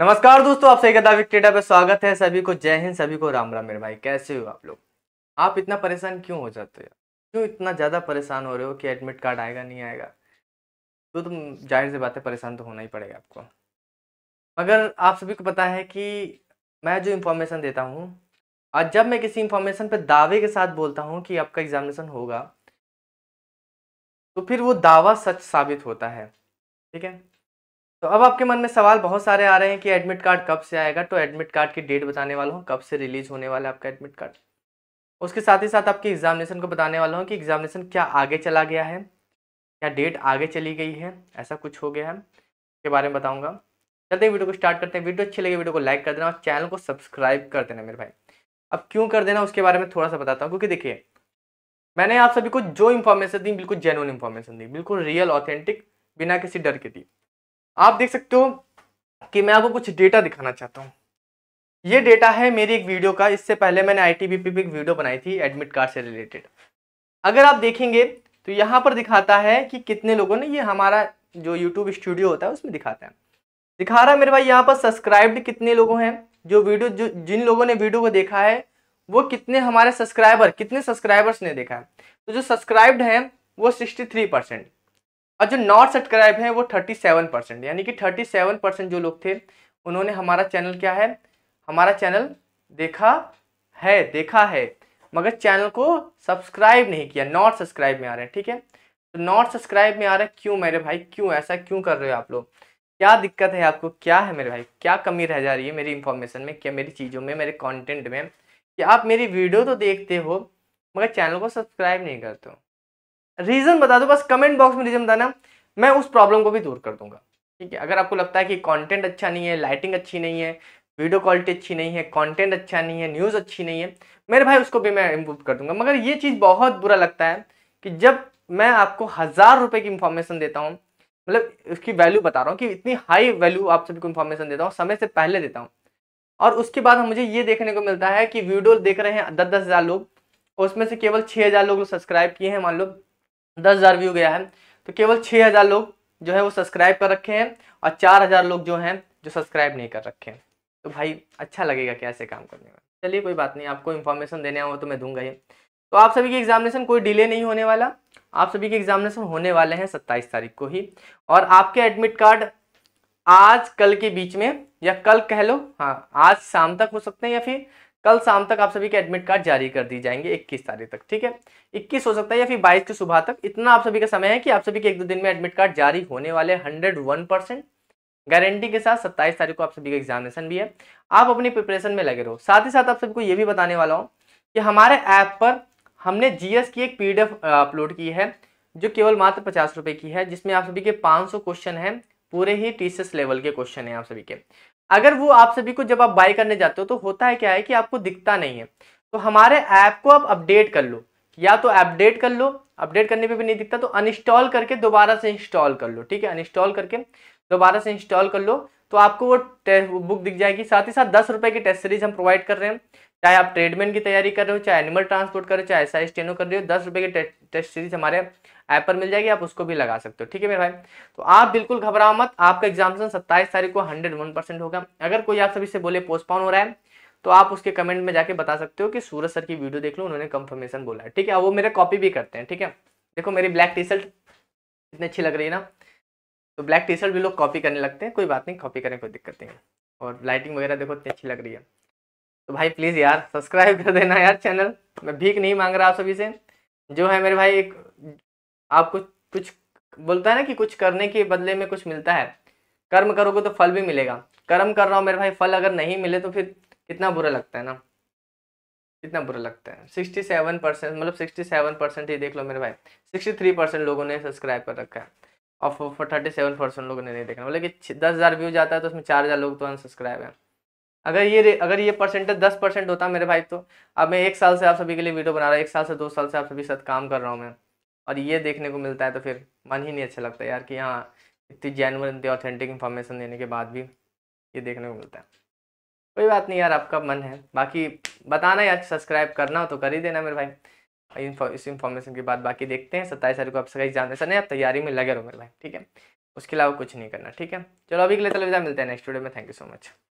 नमस्कार दोस्तों आप सही कदा विक्टेटा पे स्वागत है सभी को जय हिंद सभी को राम राम मेरे भाई कैसे हो आप लोग आप इतना परेशान क्यों हो जाते हो क्यों इतना ज़्यादा परेशान हो रहे हो कि एडमिट कार्ड आएगा नहीं आएगा तो तुम जाहिर सी बातें परेशान तो होना ही पड़ेगा आपको मगर आप सभी को पता है कि मैं जो इन्फॉर्मेशन देता हूँ आज जब मैं किसी इन्फॉर्मेशन पर दावे के साथ बोलता हूँ कि आपका एग्जामिनेशन होगा तो फिर वो दावा सच साबित होता है ठीक है तो अब आपके मन में सवाल बहुत सारे आ रहे हैं कि एडमिट कार्ड कब से आएगा तो एडमिट कार्ड की डेट बताने वाला हूँ कब से रिलीज होने वाला है आपका एडमिट कार्ड उसके साथ ही साथ आपके एग्जामिनेशन को बताने वाला हूँ कि एग्जामिनेशन क्या आगे चला गया है क्या डेट आगे चली गई है ऐसा कुछ हो गया है उसके बारे में बताऊँगा चलते वीडियो को स्टार्ट करते हैं वीडियो अच्छी लगी वीडियो को लाइक कर देना और चैनल को सब्सक्राइब कर देना मेरे भाई अब क्यों कर देना उसके बारे में थोड़ा सा बताता हूँ क्योंकि देखिए मैंने आप सभी को जो इन्फॉर्मेशन दी बिल्कुल जेनुअन इन्फॉर्मेशन दी बिल्कुल रियल ऑथेंटिक बिना किसी डर के दी आप देख सकते हो कि मैं आपको कुछ डेटा दिखाना चाहता हूँ ये डेटा है मेरी एक वीडियो का इससे पहले मैंने आई टी बी पे एक वीडियो बनाई थी एडमिट कार्ड से रिलेटेड अगर आप देखेंगे तो यहाँ पर दिखाता है कि कितने लोगों ने ये हमारा जो यूट्यूब स्टूडियो होता है उसमें दिखाता है दिखा रहा है मेरे भाई यहाँ पर सब्सक्राइब्ड कितने लोगों हैं जो वीडियो जो जिन लोगों ने वीडियो को देखा है वो कितने हमारे सब्सक्राइबर कितने सब्सक्राइबर्स ने देखा है तो जो सब्सक्राइब्ड हैं वो सिक्सटी थ्री परसेंट और जो नॉट सब्सक्राइब है वो थर्टी सेवन परसेंट यानी कि थर्टी सेवन परसेंट जो लोग थे उन्होंने हमारा चैनल क्या है हमारा चैनल देखा है देखा है मगर चैनल को सब्सक्राइब नहीं किया नॉट सब्सक्राइब में आ रहे हैं ठीक है तो नॉट सब्सक्राइब में आ रहा है क्यों मेरे भाई क्यों ऐसा क्यों कर रहे हो आप लोग क्या दिक्कत है आपको क्या है मेरे भाई क्या कमी रह जा रही है मेरी इन्फॉर्मेशन में क्या मेरी चीज़ों में मेरे कॉन्टेंट में कि आप मेरी वीडियो तो देखते हो मगर चैनल को सब्सक्राइब नहीं करते हो रीज़न बता दो बस कमेंट बॉक्स में रीज़न बताना मैं उस प्रॉब्लम को भी दूर कर दूंगा ठीक है अगर आपको लगता है कि कंटेंट अच्छा नहीं है लाइटिंग अच्छी नहीं है वीडियो क्वालिटी अच्छी नहीं है कंटेंट अच्छा नहीं है न्यूज़ अच्छी नहीं है मेरे भाई उसको भी मैं इम्प्रूव कर दूंगा मगर ये चीज़ बहुत बुरा लगता है कि जब मैं आपको हज़ार रुपये की इन्फॉर्मेशन देता हूँ मतलब उसकी वैल्यू बता रहा हूँ कि इतनी हाई वैल्यू आप सभी को इन्फॉर्मेशन देता हूँ समय से पहले देता हूँ और उसके बाद मुझे ये देखने को मिलता है कि वीडियो देख रहे हैं दस दस हज़ार लोग उसमें से केवल छः हज़ार लोग सब्सक्राइब किए हैं मान लो दस हज़ार व्यू गया है तो केवल छः हज़ार लोग जो है वो सब्सक्राइब कर रखे हैं और चार हज़ार लोग जो हैं जो सब्सक्राइब नहीं कर रखे हैं तो भाई अच्छा लगेगा क्या ऐसे काम करने में चलिए कोई बात नहीं आपको इन्फॉर्मेशन देने हो तो मैं दूंगा ही तो आप सभी की एग्जामिनेशन कोई डिले नहीं होने वाला आप सभी के एग्जामिनेशन होने वाले हैं सत्ताईस तारीख को ही और आपके एडमिट कार्ड आज कल के बीच में या कल कह लो हाँ आज शाम तक हो सकते हैं या फिर कल शाम तक आप सभी के एडमिट कार्ड जारी कर दी जाएंगे 21 तारीख तक ठीक है 21 हो सकता है या फिर 22 की सुबह तक इतना आप सभी का समय है कि आप सभी के एक दो दिन में एडमिट कार्ड जारी होने वाले हंड्रेड वन परसेंट गारंटी के साथ 27 तारीख को आप सभी का एग्जामिनेशन भी है आप अपनी प्रिपरेशन में लगे रहो साथ ही साथ आप सभी को ये भी बताने वाला हूँ कि हमारे ऐप पर हमने जीएस की एक पी अपलोड की है जो केवल मात्र पचास की है जिसमें आप सभी के पाँच क्वेश्चन हैं पूरे ही टीचर्स लेवल के क्वेश्चन हैं आप सभी के अगर वो आप सभी को जब आप बाई करने जाते हो तो होता है क्या है कि आपको दिखता नहीं है तो हमारे ऐप को आप अपडेट कर लो या तो अपडेट कर लो अपडेट करने पे भी नहीं दिखता तो अनइंस्टॉल करके दोबारा से इंस्टॉल कर लो ठीक है अनइंस्टॉल करके दोबारा से इंस्टॉल कर लो तो आपको वो बुक दिख जाएगी साथ ही साथ दस रुपये की टेस्ट सीरीज हम प्रोवाइड कर रहे हैं चाहे आप ट्रेडमैन की तैयारी कर रहे हो चाहे एनिमल ट्रांसपोर्ट कर रहे हो चाहे एस आई स्टेनो कर रहे हो दस रुपये की टेस्ट सीरीज हमारे ऐप पर मिल जाएगी आप उसको भी लगा सकते हो ठीक है मेरे भाई तो आप बिल्कुल घबराओ मत आपका एग्जामेशन सत्ताईस तारीख को हंड्रेड वन परसेंट होगा अगर कोई आप सभी से बोले पोस्टपोन हो रहा है तो आप उसके कमेंट में जाके बता सकते हो कि सूरज सर की वीडियो देख लो उन्होंने कंफर्मेशन बोला है ठीक है वो मेरे कॉपी भी करते हैं ठीक है देखो मेरी ब्लैक टी शर्ट इतनी अच्छी लग रही है ना तो ब्लैक टी शर्ट भी लोग कॉपी करने लगते हैं कोई बात नहीं कॉपी करने कोई दिक्कत नहीं और लाइटिंग वगैरह देखो इतनी अच्छी लग रही है तो भाई प्लीज़ यार सब्सक्राइब कर देना यार चैनल मैं भीख नहीं मांग रहा आप सभी से जो है मेरे भाई एक आपको कुछ बोलता है ना कि कुछ करने के बदले में कुछ मिलता है कर्म करोगे तो फल भी मिलेगा कर्म कर रहा हूँ मेरे भाई फल अगर नहीं मिले तो फिर कितना बुरा लगता है ना कितना बुरा लगता है सिक्सटी सेवन परसेंट मतलब सिक्सटी सेवन परसेंट ही देख लो मेरे भाई सिक्सटी थ्री परसेंट लोगों ने सब्सक्राइब कर रखा है और फोर थर्टी सेवन परसेंट लोगों ने नहीं देखा मतलब कि दस हज़ार व्यूज आता है तो उसमें चार हज़ार लोग तो अनसब्सक्राइब हैं अगर ये अगर ये परसेंटेज दस परसेंट होता मेरे भाई तो अब मैं एक साल से आप सभी के लिए वीडियो बना रहा हूँ एक साल से दो साल से आप सभी साथ काम कर रहा हूँ मैं और ये देखने को मिलता है तो फिर मन ही नहीं अच्छा लगता यार कि हाँ इतनी जैनवन इतनी ऑथेंटिक इन्फॉर्मेशन देने के बाद भी ये देखने को मिलता है कोई बात नहीं यार आपका मन है बाकी बताना यार सब्सक्राइब करना हो तो कर ही देना मेरे भाई इस इन्फॉर्मेशन के बाद बाकी देखते हैं सत्ताईस तारीख को आप सभी ऐसा नहीं आप तैयारी में लगे रहो मेरे भाई ठीक है उसके अलावा कुछ नहीं करना ठीक है चलो अभी के लिए चलो विदा मिलते हैं नेक्स्ट वीडियो में थैंक यू सो मच